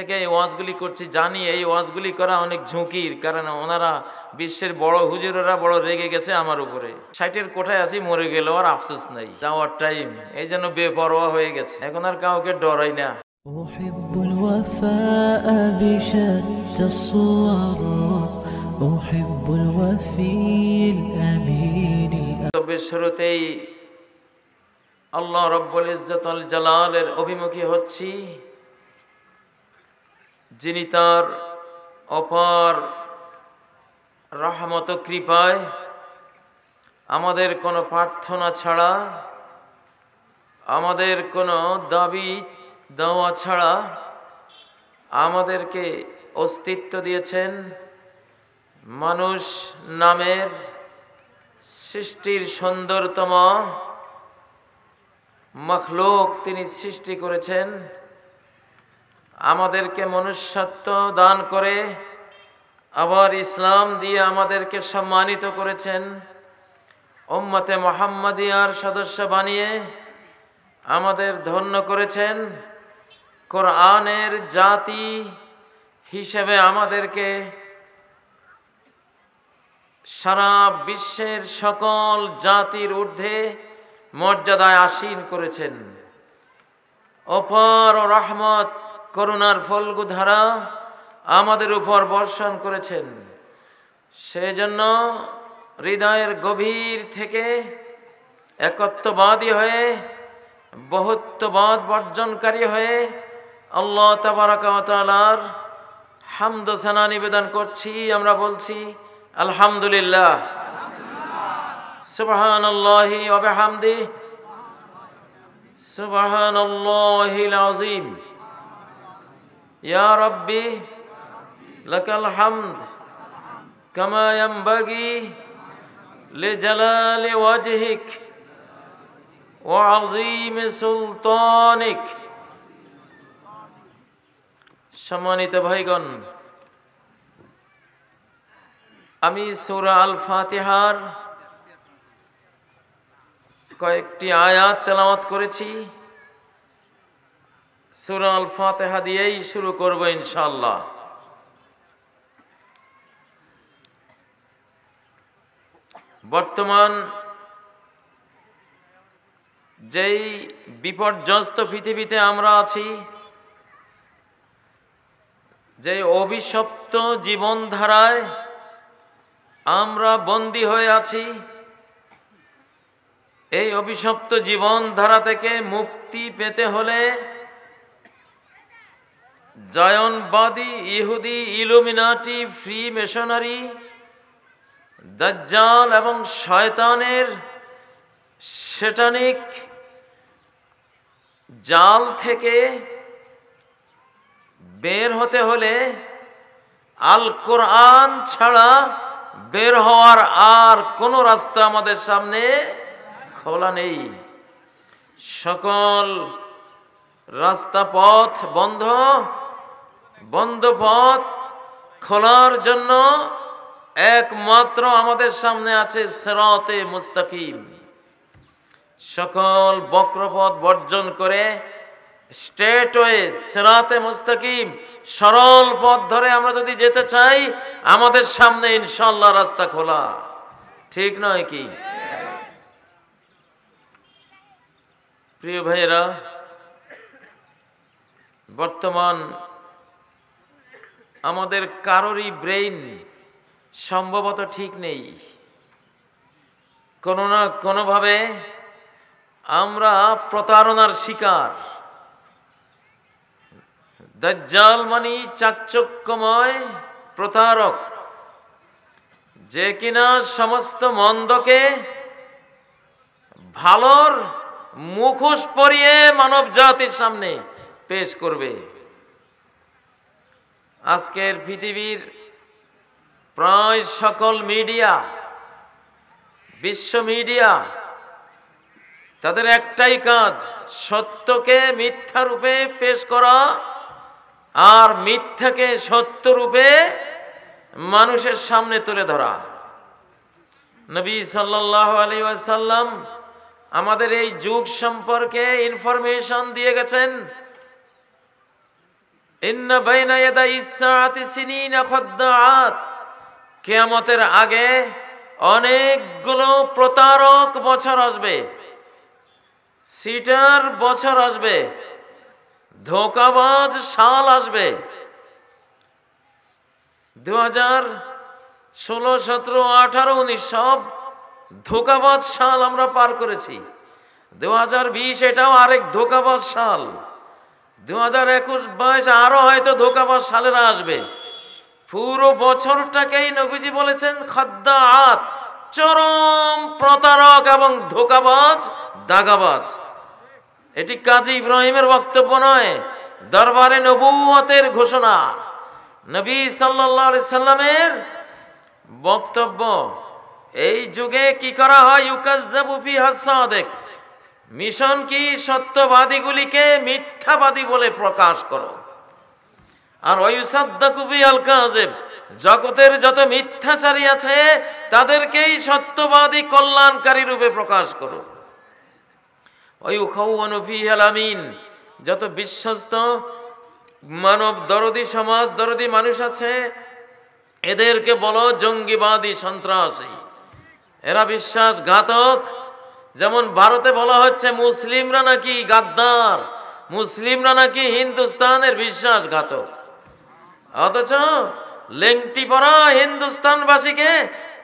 থেকে এই ওয়াজগুলি করছি জানি এই ওয়াজগুলি করা অনেক ঝুঁকির কারণ ওনারা বিশ্বের বড় হুজুরেরা বড় রেগে গেছে আমার উপরে ষাটের কোঠায় আছি মরে গেল আর আফসোস নাই যাওয়ার টাইম এই জন্য বেপরোয়া হয়ে গেছে এখন আর কাউকে ডরাই না أحب الوفاء بشتى الصور أحب الوفي الأمين তবে শুরুতেই আল্লাহ রব্বুল ইজ্জতুল জালালের অভিমুখী হচ্ছি যিনি তার অপার রহমত কৃপায় আমাদের কোনো প্রার্থনা ছাড়া আমাদের কোনো দাবি দেওয়া ছাড়া আমাদেরকে অস্তিত্ব দিয়েছেন মানুষ নামের সৃষ্টির সুন্দরতম মখলোক তিনি সৃষ্টি করেছেন আমাদেরকে মনুষ্যত্ব দান করে আবার ইসলাম দিয়ে আমাদেরকে সম্মানিত করেছেন ওম্মতে মোহাম্মদিয়ার সদস্য বানিয়ে আমাদের ধন্য করেছেন কোরআনের জাতি হিসেবে আমাদেরকে সারা বিশ্বের সকল জাতির ঊর্ধ্বে মর্যাদায় আসীন করেছেন অপর রহমত করুণার ফলগু ধারা আমাদের উপর বর্ষণ করেছেন সেজন্য হৃদয়ের গভীর থেকে একত্ববাদী হয়ে বহুত্ববাদ বর্জনকারী হয়ে আল্লাহ তাবারকালার হামদ সানা নিবেদন করছি আমরা বলছি আলহামদুলিল্লাহ সুবাহান আল্লাহি অবে হামদি আল্লাহিল আজিম ইয়া রব্বি লাকাল হামদ কামা ইয়ামবাগি لجلال وجهك وعظيم সুলতানিক সম্মানিত ভাইগণ আমি সূরা আল ফাতিহার কয়েকটি আয়াত তেলামত করেছি সুরাল ফাতেহা দিয়েই শুরু করবো ইনশাল্লাহ বর্তমান যেই বিপর্যস্ত পৃথিবীতে আমরা আছি যে অভিশপ্ত জীবনধারায় আমরা বন্দী হয়ে আছি এই অভিশপ্ত জীবনধারা থেকে মুক্তি পেতে হলে জয়নবাদী ইহুদি ইলুমিনাটি ফ্রি মেশনারি দাজ্জাল এবং শয়তানের সেটানিক জাল থেকে বের হতে হলে আল কোরআন ছাড়া বের হওয়ার আর কোনো রাস্তা আমাদের সামনে খোলা নেই সকল রাস্তা পথ বন্ধ বন্ধ পথ খোলার জন্য একমাত্র আমাদের সামনে আছে সেরাতে মুস্তাকিম সকল বক্রপথ বর্জন করে স্ট্রেট ওয়ে সেরাতে মুস্তাকিম সরল পথ ধরে আমরা যদি যেতে চাই আমাদের সামনে ইনশাল্লাহ রাস্তা খোলা ঠিক নয় কি প্রিয় ভাইয়েরা বর্তমান আমাদের কারোরই ব্রেইন সম্ভবত ঠিক নেই কোনো না কোনোভাবে আমরা প্রতারণার শিকার দজ্জাল মানি চাকচক্যময় প্রতারক যে কিনা সমস্ত মন্দকে ভালোর মুখোশ পরিয়ে মানব জাতির সামনে পেশ করবে আজকের পৃথিবীর প্রায় সকল মিডিয়া বিশ্ব মিডিয়া তাদের একটাই কাজ সত্যকে মিথ্যা রূপে পেশ করা আর মিথ্যাকে সত্য রূপে মানুষের সামনে তুলে ধরা নবী সাল্লাহ ওয়াসাল্লাম আমাদের এই যুগ সম্পর্কে ইনফরমেশন দিয়ে গেছেন ইন্না বাইনা ইয়াদা ইসসাআতি সিনিনা আগে অনেকগুলো প্রতারক বছর আসবে সিটার বছর আসবে ধোকাবাজ সাল আসবে দু হাজার ষোলো সতেরো আঠারো উনিশ সব ধোকাবাজ সাল আমরা পার করেছি দু হাজার বিশ এটাও আরেক ধোকাবাজ সাল দু হাজার একুশ বাইশ আরও হয়তো ধোকাবাজ সালেরা আসবে পুরো বছরটাকেই নবীজি বলেছেন খাদ্দা আত চরম প্রতারক এবং ধোকাবাজ দাগাবাজ এটি কাজী ইব্রাহিমের বক্তব্য নয় দরবারে নবুয়তের ঘোষণা নবী সাল্লি সাল্লামের বক্তব্য এই যুগে কি করা হয় ইউকাজ হাসাদেক মিশন কি সত্যবাদীগুলিকে মিথ্যাবাদী বলে প্রকাশ করো আর অয়ুসাদ্দাকুবি আল কাজেব জগতের যত মিথ্যাচারী আছে তাদেরকেই সত্যবাদী কল্যাণকারী রূপে প্রকাশ করো আলামিন যত বিশ্বস্ত মানব দরদি সমাজ দরদি মানুষ আছে এদেরকে বলো জঙ্গিবাদী সন্ত্রাসী এরা বিশ্বাসঘাতক যেমন ভারতে বলা হচ্ছে মুসলিমরা নাকি গাদ্দার মুসলিমরা নাকি হিন্দুস্তানের বিশ্বাসঘাতক অথচ লেংটি পরা হিন্দুস্তানবাসীকে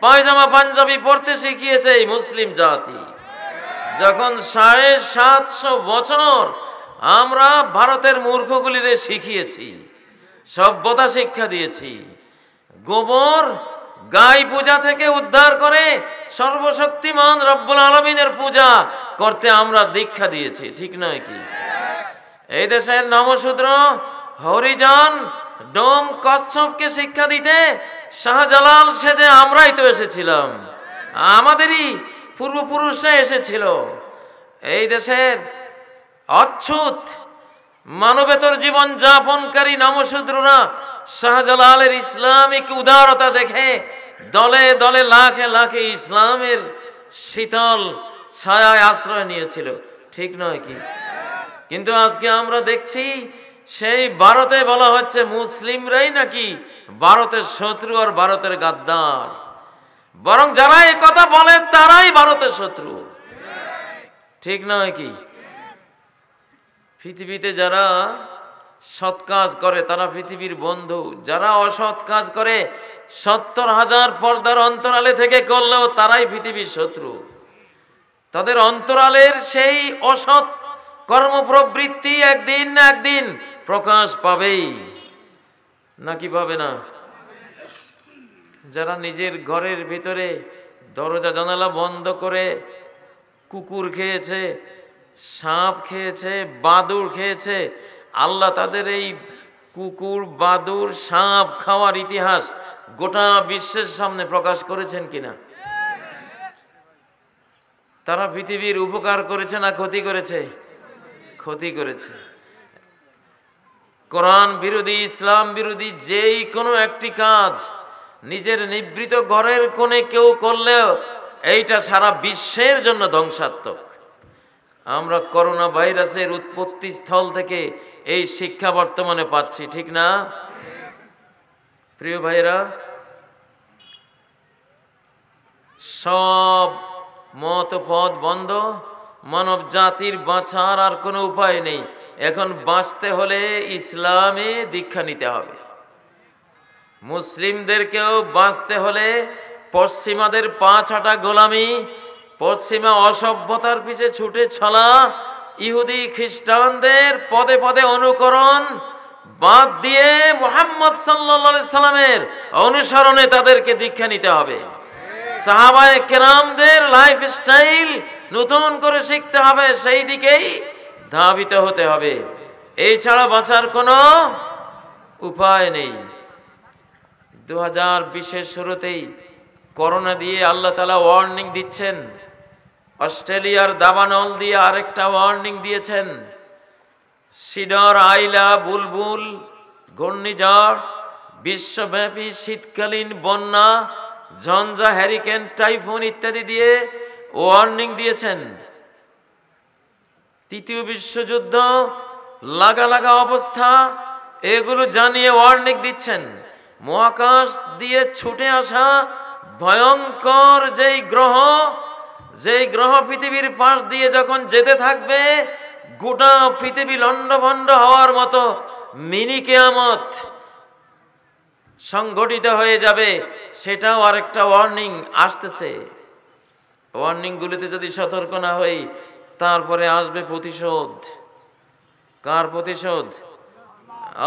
পায়জামা পাঞ্জাবি পড়তে শিখিয়েছে এই মুসলিম জাতি যখন সাড়ে সাতশো বছর আমরা ভারতের মূর্খগুলিরে শিখিয়েছি সভ্যতা শিক্ষা দিয়েছি গোবর গাই পূজা থেকে উদ্ধার করে সর্বশক্তিমান রব্বুল আলমিনের পূজা করতে আমরা দীক্ষা দিয়েছি ঠিক নয় কি এই দেশের নবসূত্র হরিজন ডোম কচ্ছপকে শিক্ষা দিতে শাহজালাল সেজে আমরাই তো এসেছিলাম আমাদেরই পূর্বপুরুষরা এসেছিল এই দেশের অচ্ছুত মানবেতর জীবন যাপনকারী নামশূদ্ররা শাহজালালের ইসলামিক উদারতা দেখে দলে দলে লাখে লাখে ইসলামের শীতল ছায়ায় আশ্রয় নিয়েছিল ঠিক নয় কি কিন্তু আজকে আমরা দেখছি সেই ভারতে বলা হচ্ছে মুসলিমরাই নাকি ভারতের শত্রু আর ভারতের গাদ্দার বরং যারা কথা বলে তারাই ভারতের শত্রু ঠিক নয় কি পৃথিবীতে যারা সৎ কাজ করে তারা পৃথিবীর বন্ধু যারা অসৎ কাজ করে সত্তর হাজার পর্দার অন্তরালে থেকে করলেও তারাই পৃথিবীর শত্রু তাদের অন্তরালের সেই অসৎ কর্মপ্রবৃত্তি একদিন না একদিন প্রকাশ পাবেই নাকি পাবে না যারা নিজের ঘরের ভিতরে দরজা জানালা বন্ধ করে কুকুর খেয়েছে সাপ খেয়েছে বাদুর খেয়েছে আল্লাহ তাদের এই কুকুর বাদুর সাপ খাওয়ার ইতিহাস গোটা বিশ্বের সামনে প্রকাশ করেছেন কিনা তারা পৃথিবীর উপকার করেছে না ক্ষতি করেছে ক্ষতি করেছে কোরআন বিরোধী ইসলাম বিরোধী যেই কোনো একটি কাজ নিজের নিবৃত ঘরের কোণে কেউ করলেও এইটা সারা বিশ্বের জন্য ধ্বংসাত্মক আমরা করোনা ভাইরাসের উৎপত্তি স্থল থেকে এই শিক্ষা বর্তমানে পাচ্ছি ঠিক না প্রিয় ভাইরা সব মত পথ বন্ধ মানব জাতির বাঁচার আর কোনো উপায় নেই এখন বাঁচতে হলে ইসলামে দীক্ষা নিতে হবে মুসলিমদেরকেও বাঁচতে হলে পশ্চিমাদের পাঁচ আটা গোলামি পশ্চিমা অসভ্যতার পিছে ছুটে ছলা ইহুদি খ্রিস্টানদের পদে পদে অনুকরণ বাদ দিয়ে মোহাম্মদ সাল্লা সাল্লামের অনুসরণে তাদেরকে দীক্ষা নিতে হবে সাহাবায় কেরামদের লাইফ স্টাইল নতুন করে শিখতে হবে সেই দিকেই ধাবিত হতে হবে এই ছাড়া বাঁচার কোনো উপায় নেই দু হাজার বিশের শুরুতেই করোনা দিয়ে আল্লাহ তালা ওয়ার্নিং দিচ্ছেন অস্ট্রেলিয়ার দাবানল দিয়ে আরেকটা ওয়ার্নিং দিয়েছেন সিডর আইলা বুলবুল ঘূর্ণিঝড় বিশ্বব্যাপী শীতকালীন বন্যা ঝঞ্ঝা হ্যারিকেন টাইফুন ইত্যাদি দিয়ে ওয়ার্নিং দিয়েছেন তৃতীয় বিশ্বযুদ্ধ লাগা লাগা অবস্থা এগুলো জানিয়ে ওয়ার্নিং দিচ্ছেন মহাকাশ দিয়ে ছুটে আসা ভয়ঙ্কর যেই গ্রহ যেই গ্রহ পৃথিবীর পাশ দিয়ে যখন যেতে থাকবে গোটা পৃথিবী লণ্ডভণ্ড হওয়ার মতো মিনি কেয়ামত সংগঠিত হয়ে যাবে সেটাও আরেকটা ওয়ার্নিং আসতেছে ওয়ার্নিংগুলিতে যদি সতর্ক না হই তারপরে আসবে প্রতিশোধ কার প্রতিশোধ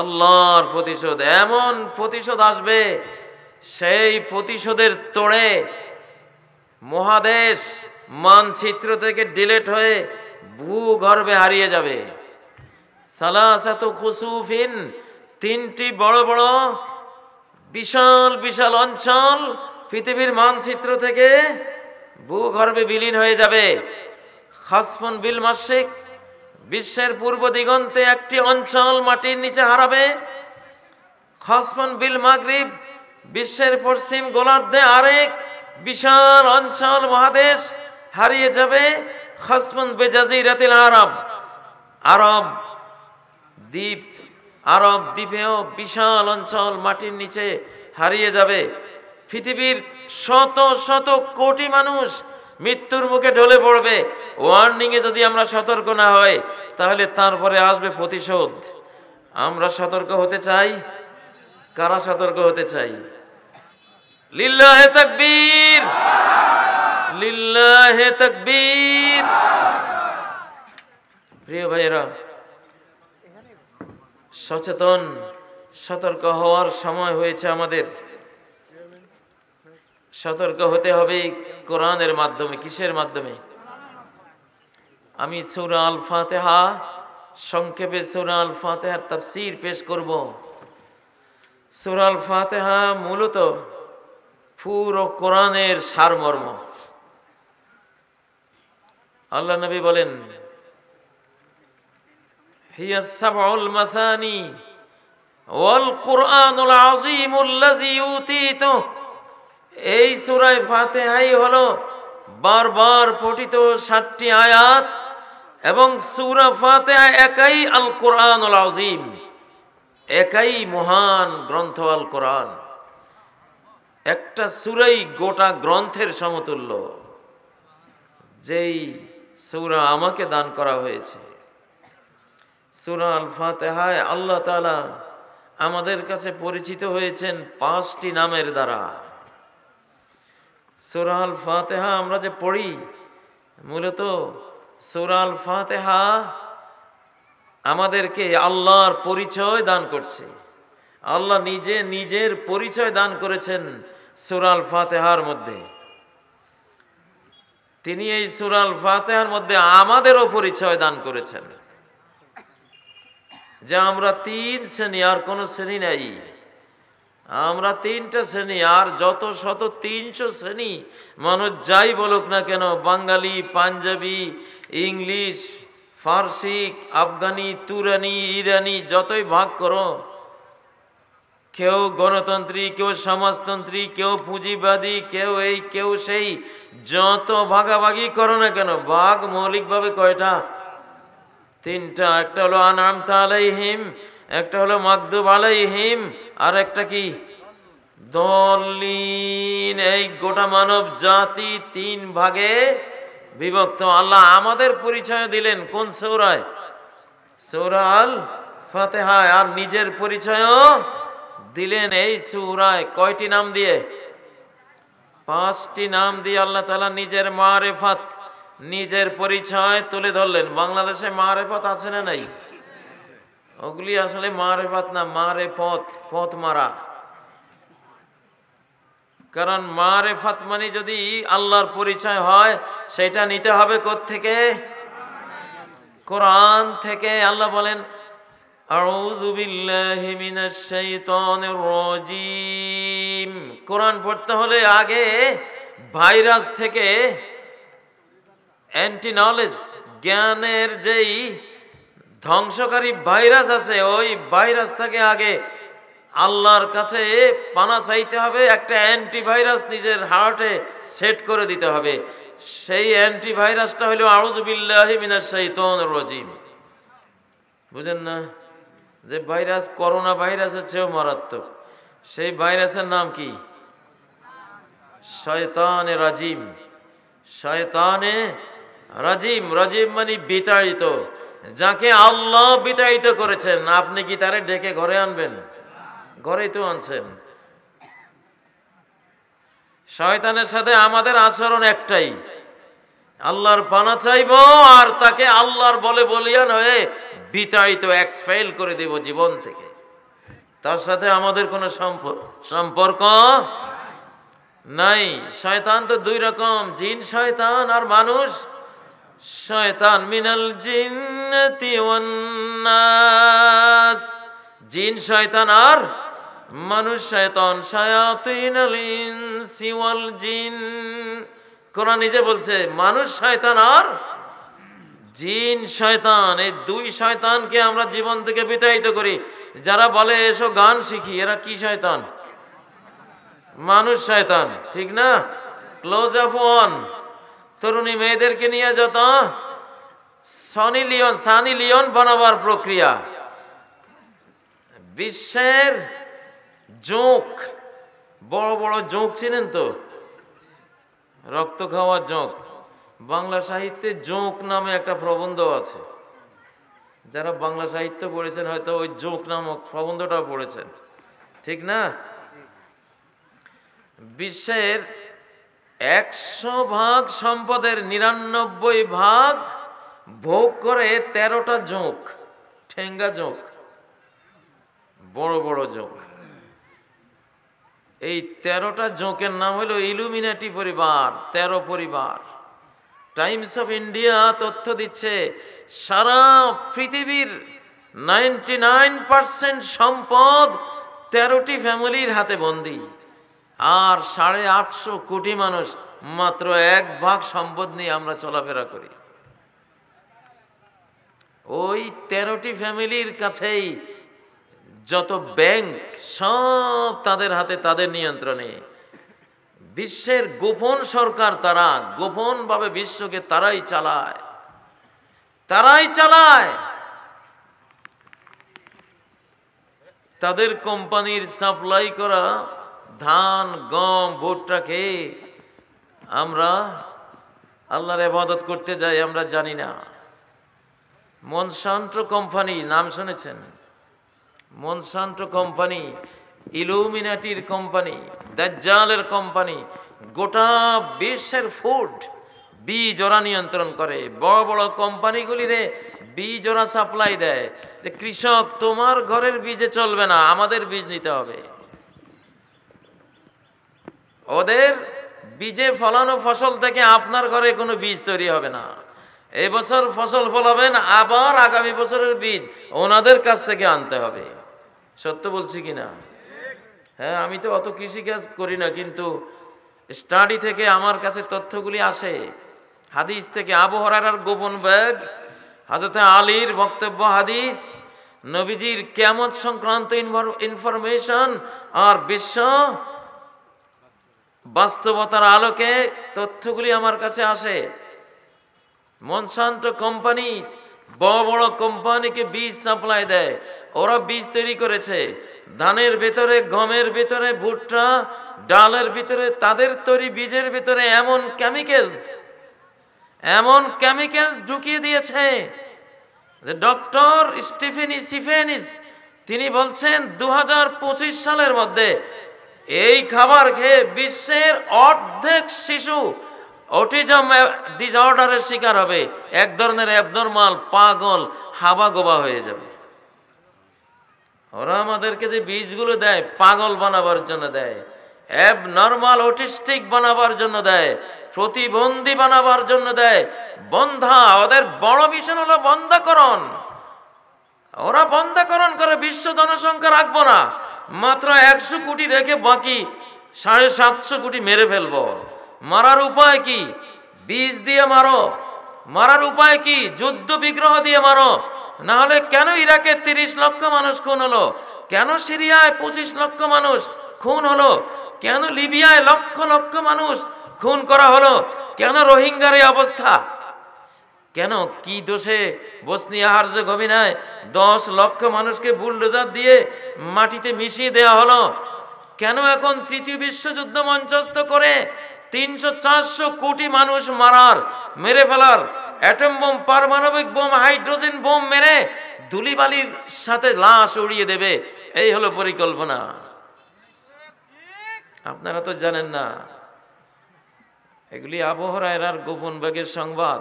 আল্লাহর প্রতিশোধ এমন প্রতিশোধ আসবে সেই প্রতিশোধের তোড়ে মহাদেশ মানচিত্র থেকে ডিলেট হয়ে ভূগর্ভে হারিয়ে যাবে সালাসাতু খুসুফিন তিনটি বড় বড় বিশাল বিশাল অঞ্চল পৃথিবীর মানচিত্র থেকে ভূগর্ভে বিলীন হয়ে যাবে খাসমন বিল মাসিক বিশ্বের পূর্ব দিগন্তে একটি অঞ্চল মাটির নিচে হারাবে খাসমন বিল মাগরিব বিশ্বের পশ্চিম গোলার্ধে আরেক বিশাল অঞ্চল মহাদেশ হারিয়ে যাবে খসমন বেজাজিরাতিল আরব আরব দ্বীপ আরব দ্বীপেও বিশাল অঞ্চল মাটির নিচে হারিয়ে যাবে পৃথিবীর শত শত কোটি মানুষ মৃত্যুর মুখে ঢলে পড়বে ওয়ার্নিংয়ে যদি আমরা সতর্ক না হই তাহলে তারপরে আসবে প্রতিশোধ আমরা সতর্ক হতে চাই কারা সতর্ক হতে চাই লিল্লাহে তকবীর লিল্লাহে তকবীর প্রিয় ভাইরা সচেতন সতর্ক হওয়ার সময় হয়েছে আমাদের সতর্ক হতে হবে কোরআনের মাধ্যমে কিসের মাধ্যমে আমি সৌরা আল ফাতেহা সংক্ষেপে সৌরা আল ফাতেহার তাফসির পেশ করব সৌরা আল ফাতেহা মূলত পুরো কোরআনের সারমর্ম আল্লাহ নবী বলেন মাসানি ওয়াল কোরআনুল আজিমুল্লাজি উতিত এই সুরায় ফাতেহাই হল বারবার পঠিত সাতটি আয়াত এবং সুরা ফাতেহা একাই আল কোরআনুল একাই মহান গ্রন্থ আল কোরআন একটা সুরাই গোটা গ্রন্থের সমতুল্য যেই সুরা আমাকে দান করা হয়েছে সুরা আল ফাতেহায় আল্লাহ তালা আমাদের কাছে পরিচিত হয়েছেন পাঁচটি নামের দ্বারা সুরা আল ফাতেহা আমরা যে পড়ি মূলত সুরা আল ফাতেহা আমাদেরকে আল্লাহর পরিচয় দান করছে আল্লাহ নিজে নিজের পরিচয় দান করেছেন সুরাল ফাতেহার মধ্যে তিনি এই সুরাল ফাতেহার মধ্যে আমাদেরও পরিচয় দান করেছেন যে আমরা তিন শ্রেণী আর কোন শ্রেণী নাই আমরা তিনটা শ্রেণী আর যত শত তিনশো শ্রেণী মানুষ যাই বলুক না কেন বাঙালি পাঞ্জাবি ইংলিশ ফার্সিক আফগানি তুরানি ইরানি যতই ভাগ করো কেউ গণতন্ত্রী কেউ সমাজতন্ত্রী কেউ পুঁজিবাদী কেউ এই কেউ সেই যত ভাগাভাগি করো না কেন বাঘ মৌলিকভাবে কয়টা তিনটা একটা হলো আনাম হিম একটা হলো মাকদুব হিম আর একটা কি দলিন এই গোটা মানব জাতি তিন ভাগে বিভক্ত আল্লাহ আমাদের পরিচয় দিলেন কোন সৌরায় সৌরাল ফাতে আর নিজের পরিচয়ও দিলেন এই সুরায় কয়টি নাম দিয়ে পাঁচটি নাম দিয়ে আল্লাহ তালা নিজের মারেফাত নিজের পরিচয় তুলে ধরলেন বাংলাদেশে মারেফাত আছে না নাই ওগুলি আসলে মারেফাত না মারে পথ পথ মারা কারণ মারে মানে যদি আল্লাহর পরিচয় হয় সেটা নিতে হবে কোথেকে কোরআন থেকে আল্লাহ বলেন আউযু বিল্লাহি মিনাশ শাইতানির রাজিম কোরআন পড়তে হলে আগে ভাইরাস থেকে অ্যান্টি নলেজ জ্ঞানের যেই ধ্বংসকারী ভাইরাস আছে ওই ভাইরাস থেকে আগে আল্লাহর কাছে পানা চাইতে হবে একটা অ্যান্টিভাইরাস নিজের হার্টে সেট করে দিতে হবে সেই অ্যান্টিভাইরাসটা হলো আউজবিল্লাহ মিনার শাহিত রজিম বুঝেন না যে ভাইরাস করোনা ভাইরাসের চেয়েও মারাত্মক সেই ভাইরাসের নাম কি শয়তানে রাজিম শয়তানে রাজিম রাজিম মানে বিতাড়িত যাকে আল্লাহ বিতাড়িত করেছেন আপনি কি তারে ডেকে ঘরে আনবেন ঘরেই তো আনছেন শয়তানের সাথে আমাদের আচরণ একটাই আল্লাহর পানা চাইব আর তাকে আল্লাহর বলে বলিয়ান হয়ে বিতাড়িত এক্সফাইল করে দেব জীবন থেকে তার সাথে আমাদের কোনো সম্পর্ক নাই শয়তান তো দুই রকম জিন শয়তান আর মানুষ শয়তান মিনাল জিন্নতি জিন শয়তান আর মানুষ শয়তান শায়াতিনাল জিন কোরআন নিজে বলছে মানুষ শয়তান আর জিন শয়তান এই দুই শয়তানকে আমরা জীবন থেকে বিতাড়িত করি যারা বলে এসো গান শিখি এরা কি শয়তান মানুষ শয়তান ঠিক না ক্লোজ আপ ওয়ান তরুণী মেয়েদেরকে নিয়ে যত সনি লিওন সানি লিওন বানাবার প্রক্রিয়া বিশ্বের জোঁক বড় বড় জোঁক ছিলেন তো রক্ত খাওয়ার জোঁক বাংলা সাহিত্যে জোঁক নামে একটা প্রবন্ধ আছে যারা বাংলা সাহিত্য পড়েছেন হয়তো ওই জোঁক নামক প্রবন্ধটাও পড়েছেন ঠিক না বিশ্বের একশো ভাগ সম্পদের নিরানব্বই ভাগ ভোগ করে তেরোটা জোঁক ঠেঙ্গা জোঁক বড় বড় জোঁক এই তেরোটা জোঁকের নাম হলো ইলুমিনাটি পরিবার তেরো পরিবার টাইমস অফ ইন্ডিয়া তথ্য দিচ্ছে সারা পৃথিবীর নাইনটি নাইন পার্সেন্ট সম্পদ তেরোটি ফ্যামিলির হাতে বন্দি আর সাড়ে আটশো কোটি মানুষ মাত্র এক ভাগ সম্পদ নিয়ে আমরা চলাফেরা করি ওই তেরোটি ফ্যামিলির কাছেই যত ব্যাংক সব তাদের হাতে তাদের নিয়ন্ত্রণে বিশ্বের গোপন সরকার তারা গোপনভাবে বিশ্বকে তারাই চালায় তারাই চালায় তাদের কোম্পানির সাপ্লাই করা ধান গম ভুট্টাকে আমরা আল্লাহর এবাদত করতে যাই আমরা জানি না মনসান্ট কোম্পানি নাম শুনেছেন মনসান্ট কোম্পানি ইলুমিনাটির কোম্পানি দাজ্জালের কোম্পানি গোটা বিশ্বের ফুড বীজ ওরা নিয়ন্ত্রণ করে বড় বড় কোম্পানিগুলিরে বীজ ওরা সাপ্লাই দেয় যে কৃষক তোমার ঘরের বীজে চলবে না আমাদের বীজ নিতে হবে ওদের বীজে ফলানো ফসল থেকে আপনার ঘরে কোনো বীজ তৈরি হবে না এবছর ফসল ফলাবেন আবার আগামী বছরের বীজ ওনাদের কাছ থেকে আনতে হবে সত্য বলছি কিনা হ্যাঁ আমি তো অত কৃষিকাজ করি না কিন্তু স্টাডি থেকে আমার কাছে তথ্যগুলি আসে হাদিস থেকে আবহাওয়ার গোপন ব্যাগ হাজরত আলীর বক্তব্য হাদিস নবীজির কেমন সংক্রান্ত ইনফরমেশন আর বিশ্ব বাস্তবতার আলোকে তথ্যগুলি আমার কাছে আসে মনশান্ত কোম্পানির বড় বড় কোম্পানিকে বীজ সাপ্লাই দেয় ওরা বীজ তৈরি করেছে ধানের ভেতরে গমের ভেতরে ভুট্টা ডালের ভিতরে তাদের তৈরি বীজের ভিতরে এমন কেমিক্যালস এমন কেমিক্যাল ঢুকিয়ে দিয়েছে যে ডক্টর স্টিফেনি সিফেনিস তিনি বলছেন দু সালের মধ্যে এই খাবার খেয়ে বিশ্বের অর্ধেক শিশু অটিজম ডিসঅর্ডারের শিকার হবে এক ধরনের অ্যাবনর্মাল পাগল হাবা গোবা হয়ে যাবে ওরা আমাদেরকে যে বীজগুলো দেয় পাগল বানাবার জন্য দেয় অ্যাব নরমাল অটিস্টিক বানাবার জন্য দেয় প্রতিবন্ধী বানাবার জন্য দেয় বন্ধা ওদের বড় মিশন হলো বন্ধাকরণ ওরা বন্ধাকরণ করে বিশ্ব জনসংখ্যা রাখবো না মাত্র একশো কোটি রেখে বাকি সাড়ে সাতশো কোটি মেরে ফেলবো মারার উপায় কি বীজ দিয়ে মারো মারার উপায় কি যুদ্ধ বিগ্রহ দিয়ে মারো না হলে কেন ইরাকে তিরিশ লক্ষ মানুষ খুন হলো কেন সিরিয়ায় পঁচিশ লক্ষ মানুষ খুন হলো কেন লিবিয়ায় লক্ষ লক্ষ মানুষ খুন করা হলো কেন রোহিঙ্গার এই অবস্থা কেন কি দোষে বসনিয়া হার্জেগোভিনায় দশ লক্ষ মানুষকে বুলডোজার দিয়ে মাটিতে মিশিয়ে দেয়া হলো কেন এখন তৃতীয় বিশ্বযুদ্ধ মঞ্চস্থ করে তিনশো চারশো কোটি মানুষ মারার মেরে ফেলার অ্যাটম বোম পারমাণবিক বোম হাইড্রোজেন বোম মেরে ধুলিবালির সাথে লাশ উড়িয়ে দেবে এই হলো পরিকল্পনা আপনারা তো জানেন না এগুলি আবহরায়রার গোপন বেগের সংবাদ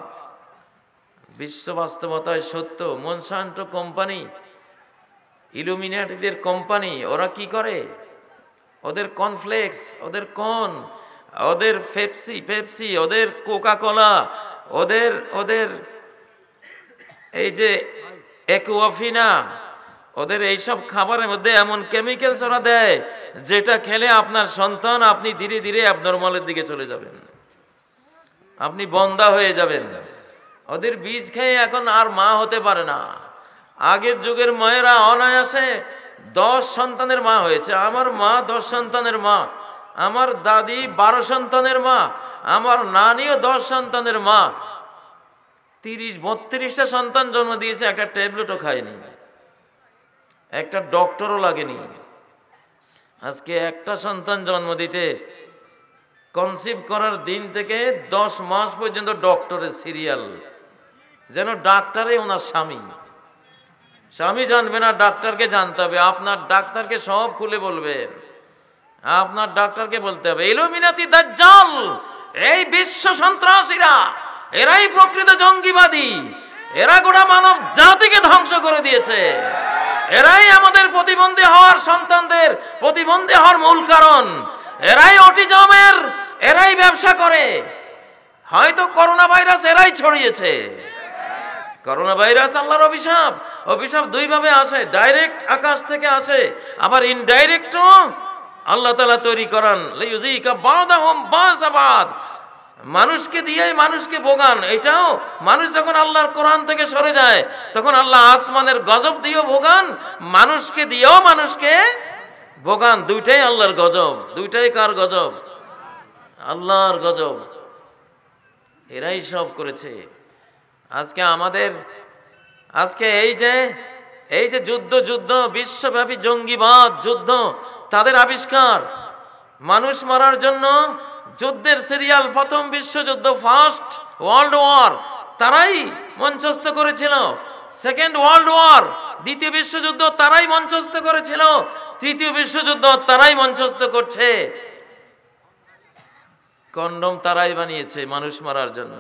বিশ্ব বাস্তবতায় সত্য মনসান্ট কোম্পানি ইলুমিনাটিদের কোম্পানি ওরা কি করে ওদের কনফ্লেক্স ওদের কন ওদের ফেপসি ফেপসি ওদের কোকাকোলা ওদের ওদের এই যে একুয়াফিনা ওদের এইসব খাবারের মধ্যে এমন কেমিক্যালস ওরা দেয় যেটা খেলে আপনার সন্তান আপনি ধীরে ধীরে অ্যাবনর্মালের দিকে চলে যাবেন আপনি বন্দা হয়ে যাবেন ওদের বীজ খেয়ে এখন আর মা হতে পারে না আগের যুগের মায়েরা অনায়াসে দশ সন্তানের মা হয়েছে আমার মা দশ সন্তানের মা আমার দাদি বারো সন্তানের মা আমার নানিও দশ সন্তানের মা তিরিশ বত্রিশটা সন্তান জন্ম দিয়েছে একটা ট্যাবলেটও খায়নি একটা ডক্টরও লাগেনি আজকে একটা সন্তান জন্ম দিতে কনসিভ করার দিন থেকে দশ মাস পর্যন্ত ডক্টরের সিরিয়াল যেন ডাক্তারে ওনার স্বামী স্বামী জানবে না ডাক্তারকে জানতে হবে আপনার ডাক্তারকে সব খুলে বলবেন আপনার ডাক্তারকে বলতে হবে ইলুমিনাতি দাজ্জাল এই বিশ্ব সন্ত্রাসীরা এরাই প্রকৃত জঙ্গিবাদী এরা গোটা মানব জাতিকে ধ্বংস করে দিয়েছে এরাই আমাদের প্রতিবন্ধী হওয়ার সন্তানদের প্রতিবন্ধী হওয়ার মূল কারণ এরাই অটিজমের এরাই ব্যবসা করে হয়তো করোনা ভাইরাস এরাই ছড়িয়েছে করোনা ভাইরাস আল্লাহর অভিশাপ অভিশাপ দুইভাবে আসে ডাইরেক্ট আকাশ থেকে আসে আবার ইনডাইরেক্টও আল্লাহ তালা তৈরি করান মানুষকে দিয়ে মানুষকে ভোগান এটাও মানুষ যখন আল্লাহর কোরআন থেকে সরে যায় তখন আল্লাহ আসমানের গজব দিয়েও ভোগান মানুষকে দিয়েও মানুষকে ভোগান দুইটাই আল্লাহর গজব দুইটাই কার গজব আল্লাহর গজব এরাই সব করেছে আজকে আমাদের আজকে এই যে এই যে যুদ্ধ যুদ্ধ বিশ্বব্যাপী জঙ্গিবাদ যুদ্ধ তাদের আবিষ্কার মানুষ মারার জন্য যুদ্ধের সিরিয়াল প্রথম বিশ্বযুদ্ধ ফার্স্ট ওয়ার্ল্ড ওয়ার তারাই মঞ্চস্থ করেছিল সেকেন্ড ওয়ার্ল্ড ওয়ার দ্বিতীয় বিশ্বযুদ্ধ তারাই মঞ্চস্থ করেছিল তৃতীয় বিশ্বযুদ্ধ তারাই মঞ্চস্থ করছে কন্ডম তারাই বানিয়েছে মানুষ মারার জন্য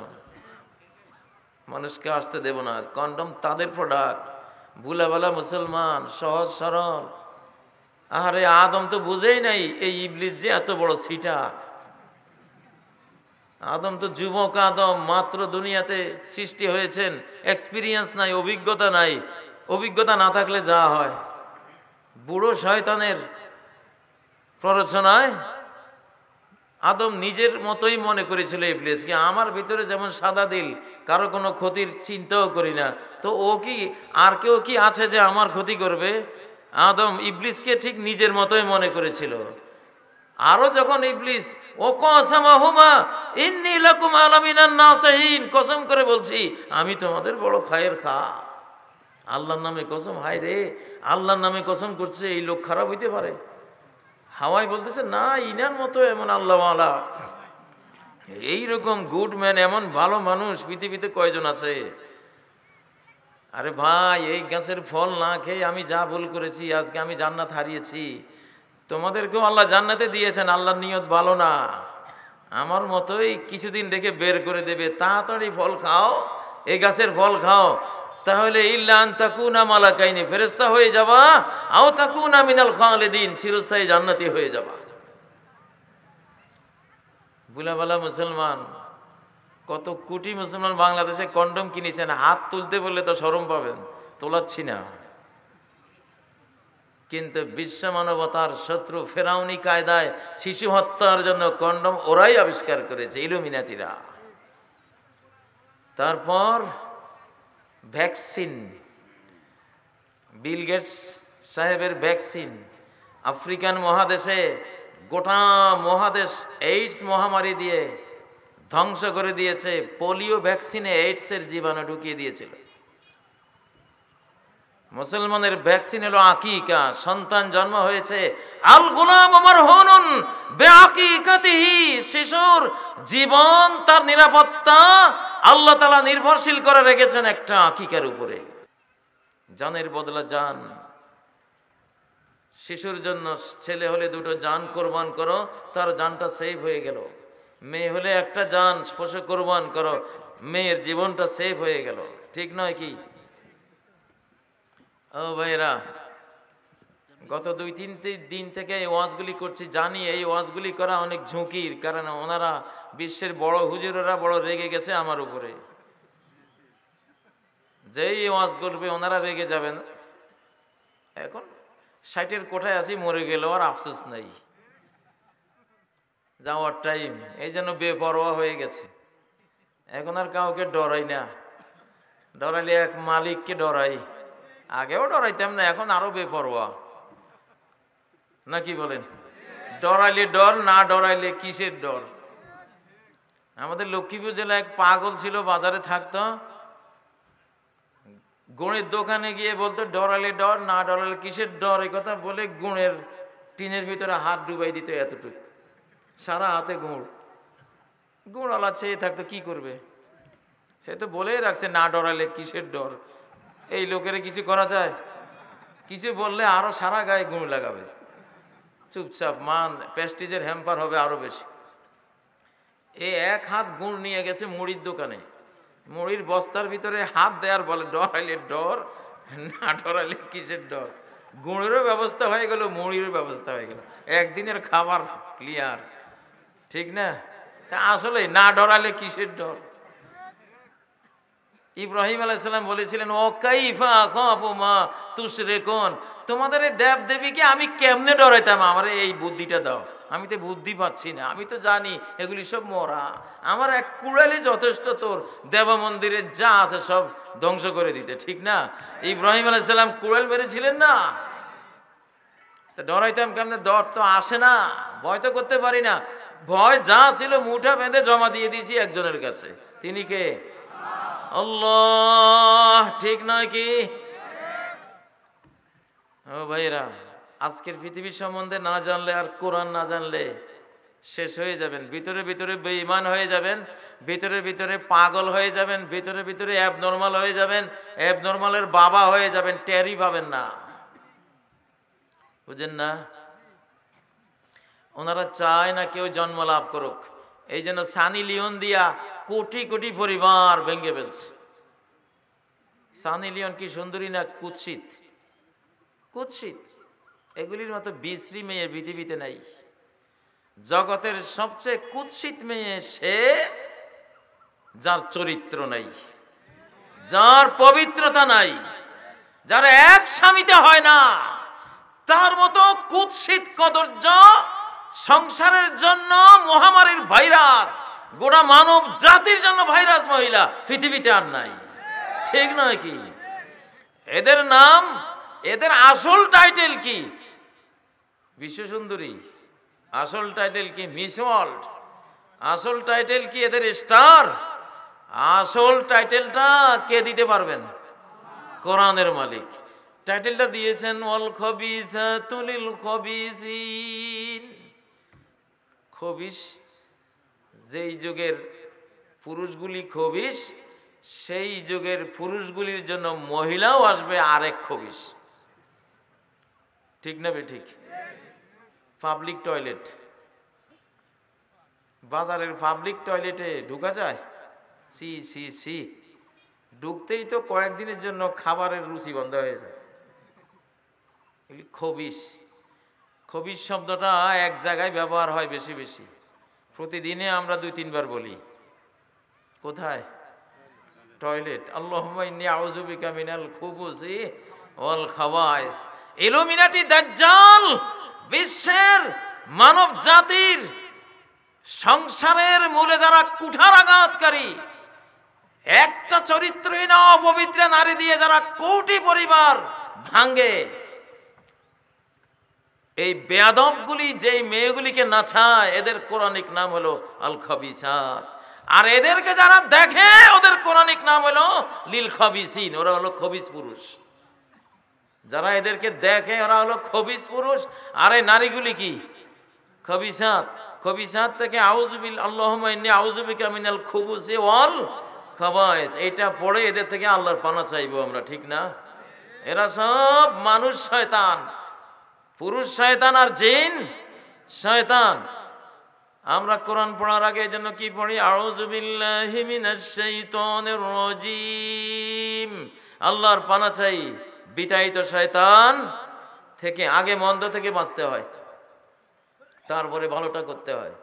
মানুষকে আসতে দেব না কন্ডম তাদের প্রোডাক্ট ভুলাবালা মুসলমান সহজ সরল আরে আদম তো বুঝেই নাই এই ইবলিস যে এত বড় ছিটা আদম তো যুবক আদম মাত্র দুনিয়াতে সৃষ্টি হয়েছেন এক্সপিরিয়েন্স নাই অভিজ্ঞতা নাই অভিজ্ঞতা না থাকলে যা হয় বুড়ো শয়তানের প্ররোচনায় আদম নিজের মতোই মনে করেছিল ইবলিস কি আমার ভিতরে যেমন সাদা দিল কারো কোনো ক্ষতির চিন্তাও করি না তো ও কি আর কেউ কি আছে যে আমার ক্ষতি করবে আদম ইবলিসকে ঠিক নিজের মতোই মনে করেছিল আরো যখন ইবলিস ও কসামাহুমা ইন্নি লাকুম আলামিনান নাসাহিন কসম করে বলছি আমি তোমাদের বড় খায়ের খা আল্লাহর নামে কসম হায় রে আল্লাহর নামে কসম করছে এই লোক খারাপ হইতে পারে হাওয়াই বলতেছে না ইনার মতো এমন আল্লাহ আল্লাহওয়ালা এইরকম গুড ম্যান এমন ভালো মানুষ পৃথিবীতে কয়জন আছে আরে ভাই এই গাছের ফল না খেয়ে আমি যা ভুল করেছি আজকে আমি জান্নাত হারিয়েছি তোমাদেরকেও আল্লাহ জান্নাতে দিয়েছেন আল্লাহর নিয়ত ভালো না আমার মতোই কিছুদিন রেখে বের করে দেবে তাড়াতাড়ি ফল খাও এই গাছের ফল খাও তাহলে ইল্লান না মালা কাইনি ফেরেস্তা হয়ে যাবা আও না মিনাল খাওয়ালে দিন চিরস্থায়ী জান্নাতি হয়ে যাবা বুলাবালা মুসলমান কত কোটি মুসলমান বাংলাদেশে কন্ডম কিনেছেন হাত তুলতে বললে তো সরম পাবেন তোলাচ্ছি না কিন্তু বিশ্ব মানবতার শত্রু ফেরাউনি কায়দায় শিশু হত্যার জন্য কন্ডম ওরাই আবিষ্কার করেছে ইলুমিনাতিরা তারপর ভ্যাকসিন বিল গেটস সাহেবের ভ্যাকসিন আফ্রিকান মহাদেশে গোটা মহাদেশ এইডস মহামারী দিয়ে ধ্বংস করে দিয়েছে পোলিও ভ্যাকসিনে এইডসের জীবাণু ঢুকিয়ে দিয়েছিল মুসলমানের ভ্যাকসিন হলো আকিকা সন্তান জন্ম হয়েছে আল গুলাম আমার হনুন বেআকিকাতিহি শিশুর জীবন তার নিরাপত্তা আল্লাহ তালা নির্ভরশীল করে রেখেছেন একটা আকিকার উপরে জানের বদলা জান শিশুর জন্য ছেলে হলে দুটো যান কোরবান করো তার জানটা সেভ হয়ে গেল মেয়ে হলে একটা যান স্পর্শ কোরবান করো মেয়ের জীবনটা সেফ হয়ে গেল ঠিক নয় কি ও ভাইরা গত দুই তিন দিন থেকে এই ওয়াজগুলি করছি জানি এই ওয়াজগুলি করা অনেক ঝুঁকির কারণ ওনারা বিশ্বের বড় হুজুরেরা বড় রেগে গেছে আমার উপরে যেই ওয়াজ করবে ওনারা রেগে যাবেন এখন ষাটের কোঠায় আছি মরে গেল আর আফসোস নেই যাওয়ার টাইম এই জন্য বেপরোয়া হয়ে গেছে এখন আর কাউকে ডরাই না ডরাইলে এক মালিককে ডরাই আগেও ডরাইতাম না এখন আরও বেপরোয়া না কি বলেন ডরাইলে ডর না ডরাইলে কিসের ডর আমাদের লক্ষ্মীপুর জেলায় এক পাগল ছিল বাজারে থাকত গুণের দোকানে গিয়ে বলতো ডরালে ডর না ডরালে কিসের ডর এ কথা বলে গুণের টিনের ভিতরে হাত ডুবাই দিত এতটুকু সারা হাতে গুঁড় আলা চেয়ে থাকতো কি করবে সে তো বলেই রাখছে না ডরালে কিসের ডর এই লোকের কিছু করা যায় কিছু বললে আরও সারা গায়ে গুঁড় লাগাবে চুপচাপ মান প্যাস্টিজের হ্যাম্পার হবে আরও বেশি এই এক হাত গুঁড় নিয়ে গেছে মুড়ির দোকানে মুড়ির বস্তার ভিতরে হাত দেয়ার বলে ডরাইলে ডর না ডরাইলে কিসের ডর গুঁড়েরও ব্যবস্থা হয়ে গেল মুড়িরও ব্যবস্থা হয়ে গেল একদিনের খাবার ক্লিয়ার ঠিক না তা আসলে না ডরালে কিসের ডর ইব্রাহিম আলাইসাল্লাম বলেছিলেন ও কাইফা মা তুসরে কোন তোমাদের এই দেব দেবীকে আমি কেমনে ডরাইতাম আমার এই বুদ্ধিটা দাও আমি তো বুদ্ধি পাচ্ছি না আমি তো জানি এগুলি সব মরা আমার এক কুড়ালি যথেষ্ট তোর দেব মন্দিরের যা আছে সব ধ্বংস করে দিতে ঠিক না ইব্রাহিম আলাইসাল্লাম কুড়াল মেরেছিলেন না ডরাইতাম কেমনে ডর তো আসে না ভয় তো করতে পারি না ভয় যা ছিল মুঠা বেঁধে জমা দিয়ে দিয়েছি একজনের কাছে তিনি কে আল্লাহ ঠিক নয় কি ও ভাইরা আজকের পৃথিবী সম্বন্ধে না জানলে আর কোরআন না জানলে শেষ হয়ে যাবেন ভিতরে ভিতরে বেঈমান হয়ে যাবেন ভিতরে ভিতরে পাগল হয়ে যাবেন ভিতরে ভিতরে অ্যাবনর্মাল হয়ে যাবেন অ্যাবনর্মালের বাবা হয়ে যাবেন ট্যারি পাবেন না বুঝেন না ওনারা চায় না কেউ জন্ম লাভ করুক এই জন্য সানি লিওন দিয়া কোটি কোটি পরিবার ভেঙে ফেলছে সানি লিওন কি সুন্দরী না কুৎসিত কুৎসিত এগুলির মতো বিশ্রী মেয়ে পৃথিবীতে নাই জগতের সবচেয়ে কুৎসিত মেয়ে সে যার চরিত্র নাই যার পবিত্রতা নাই যার এক স্বামীতে হয় না তার মতো কুৎসিত কদর্য সংসারের জন্য মহামারীর ভাইরাস গোটা মানব জাতির জন্য ভাইরাস মহিলা পৃথিবীতে আর নাই ঠিক নয় কি এদের নাম এদের আসল টাইটেল কি বিশ্ব সুন্দরী আসল টাইটেল কি মিস ওয়ার্ল্ড আসল টাইটেল কি এদের স্টার আসল টাইটেলটা কে দিতে পারবেন কোরআনের মালিক টাইটেলটা দিয়েছেন ওয়াল খবিস তুলিল খবিসিন খবিস যেই যুগের পুরুষগুলি খবিস সেই যুগের পুরুষগুলির জন্য মহিলাও আসবে আরেক খবিস ঠিক না ঠিক পাবলিক টয়লেট বাজারের পাবলিক টয়লেটে ঢুকা যায় সি সি সি ঢুকতেই তো কয়েকদিনের জন্য খাবারের রুচি বন্ধ হয়ে যায় খবিস খবির শব্দটা এক জায়গায় ব্যবহার হয় বেশি বেশি প্রতিদিনে আমরা দুই তিনবার বলি কোথায় টয়লেট আল্লাহিকা মিনাল খুবুসি ওয়াল খাওয়াইস এলুমিনাটি দাজ্জাল বিশ্বের মানব জাতির সংসারের মূলে যারা কুঠার আঘাতকারী একটা চরিত্রহীন অপবিত্রে নারী দিয়ে যারা কোটি পরিবার ভাঙ্গে এই বেয়াদবগুলি যেই মেয়েগুলিকে নাছায় এদের কোরআনিক নাম হলো আল খবিসাত আর এদেরকে যারা দেখে ওদের কোরআনিক নাম হলো লীল খবিসিন ওরা হলো খবিস পুরুষ যারা এদেরকে দেখে ওরা হলো খবিস পুরুষ আর এই নারীগুলি কি খবিসাত খবিসাত থেকে আউজবিল আল্লাহমাইনি আউজবি কামিনাল খুবুসে ওয়াল খবাইস এটা পড়ে এদের থেকে আল্লাহর পানা চাইবো আমরা ঠিক না এরা সব মানুষ শয়তান পুরুষ শয়তান আর জিন শয়তান আমরা কোরআন পড়ার আগে জন্য কি পড়ি আউজুবিল্লাহিমিনাশাইতানির আল্লাহর পানা চাই বিতাড়িত শয়তান থেকে আগে মন্দ থেকে বাঁচতে হয় তারপরে ভালোটা করতে হয়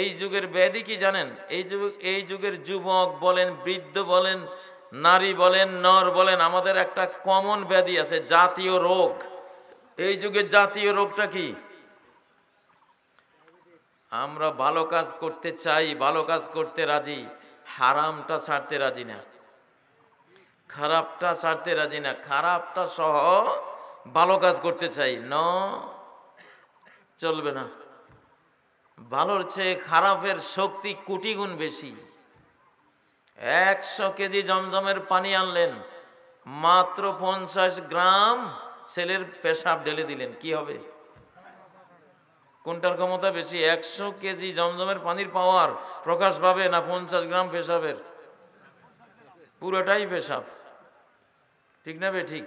এই যুগের ব্যাধি কি জানেন এই যুগ এই যুগের যুবক বলেন বৃদ্ধ বলেন নারী বলেন নর বলেন আমাদের একটা কমন ব্যাধি আছে জাতীয় রোগ এই যুগের জাতীয় রোগটা কি আমরা ভালো কাজ করতে চাই ভালো কাজ করতে রাজি হারামটা ছাড়তে রাজি না খারাপটা ছাড়তে রাজি না খারাপটা সহ ভালো কাজ করতে চাই ন চলবে না ভালোর চেয়ে খারাপের শক্তি কোটি গুণ বেশি একশো কেজি জমজমের পানি আনলেন মাত্র পঞ্চাশ গ্রাম ছেলের পেশাব ঢেলে দিলেন কি হবে কোনটার ক্ষমতা বেশি একশো কেজি জমজমের পানির পাওয়ার প্রকাশ পাবে না পঞ্চাশ গ্রাম পেশাবের পুরোটাই পেশাব ঠিক না বে ঠিক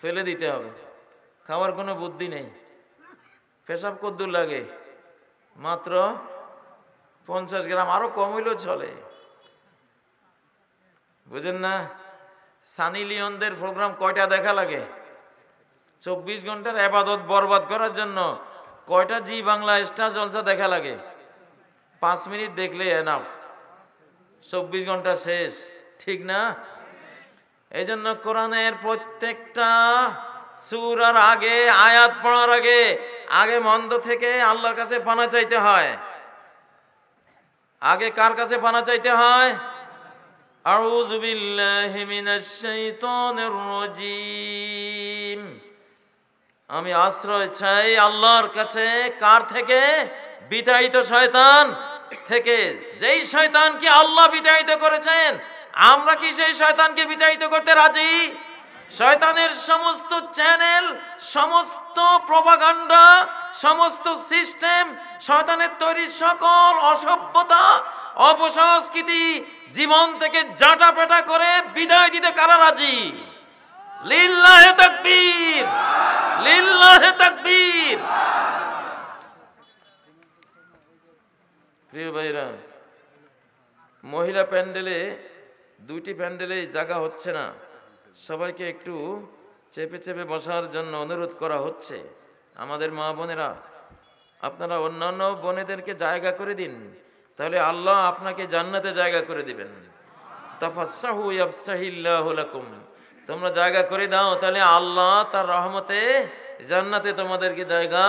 ফেলে দিতে হবে খাওয়ার কোনো বুদ্ধি নেই পেশাব কদ্দুর লাগে মাত্র পঞ্চাশ গ্রাম আরও কম হইলেও চলে বুঝেন না সানি লিওনদের প্রোগ্রাম কয়টা দেখা লাগে চব্বিশ ঘন্টার আবাদত বরবাদ করার জন্য কয়টা জি বাংলা স্টার জলসা দেখা লাগে পাঁচ মিনিট দেখলে এনাফ চব্বিশ ঘন্টা শেষ ঠিক না এই জন্য কোরআনের প্রত্যেকটা সুরার আগে আয়াত পড়ার আগে আগে মন্দ থেকে আল্লাহর কাছে পানা চাইতে হয় আগে কার কাছে পানা চাইতে হয় আর বিল্লাহি মিনাশ শাইতানির রাজীম আমি আশ্রয় চাই আল্লাহর কাছে কার থেকে বিতাড়িত শয়তান থেকে যেই শয়তানকে আল্লাহ বিতাড়িত করেছেন আমরা কি সেই শয়তানকে বিতাড়িত করতে রাজি শয়তানের সমস্ত চ্যানেল সমস্ত প্রভাগান্ডা সমস্ত সিস্টেম শয়তানের তৈরি সকল অসভ্যতা অপসংস্কৃতি জীবন থেকে জাটা পেটা করে বিদায় দিতে কারা রাজি লিল্লাহে তাকবীর লিল্লাহে তাকবীর প্রিয় ভাইরা মহিলা প্যান্ডেলে দুইটি প্যান্ডেলেই জায়গা হচ্ছে না সবাইকে একটু চেপে চেপে বসার জন্য অনুরোধ করা হচ্ছে আমাদের মা বোনেরা আপনারা অন্যান্য বোনেদেরকে জায়গা করে দিন তাহলে আল্লাহ আপনাকে জান্নাতে জায়গা করে দিবেন তাফাসাহু ইয়াফসাহিল্লাহ লাকুম তোমরা জায়গা করে দাও তাহলে আল্লাহ তার রহমতে জান্নাতে তোমাদেরকে জায়গা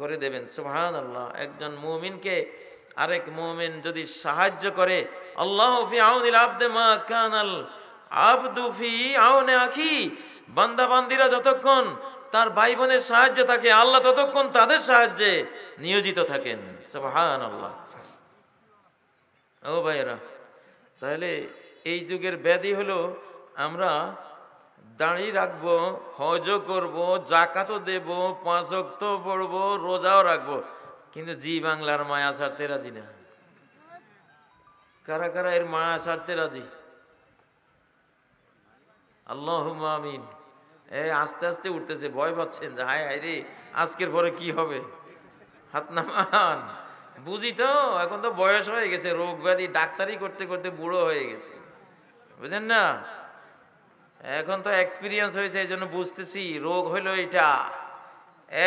করে দেবেন সুহান আল্লাহ একজন মুমিনকে আরেক মুমিন যদি সাহায্য করে আল্লাহ ফি আউনিল আবদে মা কানাল আবদু ফি আউনে আখি বান্দা বান্দিরা যতক্ষণ তার ভাই বোনের সাহায্য থাকে আল্লাহ ততক্ষণ তাদের সাহায্যে নিয়োজিত থাকেন সুবহান আল্লাহ ও ভাইরা তাহলে এই যুগের ব্যাধি হলো আমরা দাঁড়িয়ে রাখব হজও করব জাকাতও দেব পাঁচক্ত পড়ব রোজাও রাখব কিন্তু জি বাংলার মায়া ছাড়তে রাজি না কারা কারা এর মায়া ছাড়তে রাজি আল্লাহ আমিন এ আস্তে আস্তে উঠতেছে ভয় পাচ্ছেন যে হায় হায় রে আজকের পরে কি হবে হাত নামান বুঝি তো এখন তো বয়স হয়ে গেছে রোগ ব্যাধি ডাক্তারি করতে করতে বুড়ো হয়ে গেছে বুঝেন না এখন তো এক্সপিরিয়েন্স হয়েছে এই জন্য বুঝতেছি রোগ হলো এটা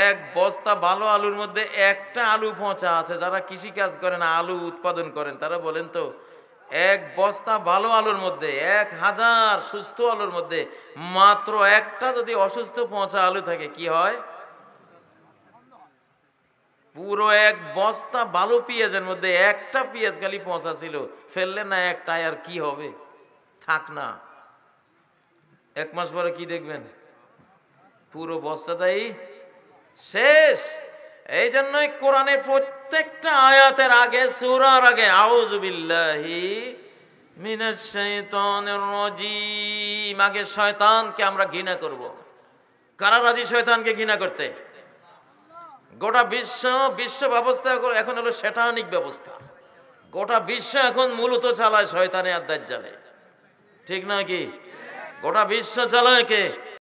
এক বস্তা ভালো আলুর মধ্যে একটা আলু পচা আছে যারা কৃষিকাজ করেন আলু উৎপাদন করেন তারা বলেন তো এক বস্তা ভালো আলুর মধ্যে এক হাজার সুস্থ আলুর মধ্যে মাত্র একটা যদি অসুস্থ পচা আলু থাকে কি হয় পুরো এক বস্তা ভালো পেঁয়াজের মধ্যে একটা পেঁয়াজ খালি পচা ছিল ফেললে না একটা আর কি হবে থাক না এক মাস পরে কি দেখবেন পুরো বস্তাটাই শেষ এই জন্যই কোরআনের প্রত্যেকটা আয়াতের আগে সুরার আগে আউজুবিল্লাহি মিনাশ শাইতানির রাজিম আগে শয়তানকে আমরা ঘৃণা করব কারা রাজি শয়তানকে ঘৃণা করতে গোটা বিশ্ব বিশ্ব ব্যবস্থা এখন হলো শ্যাটানিক ব্যবস্থা গোটা বিশ্ব এখন মূলত চালায় শয়তানে আর দাজ্জালে ঠিক না কি গোটা বিশ্ব চালায় কে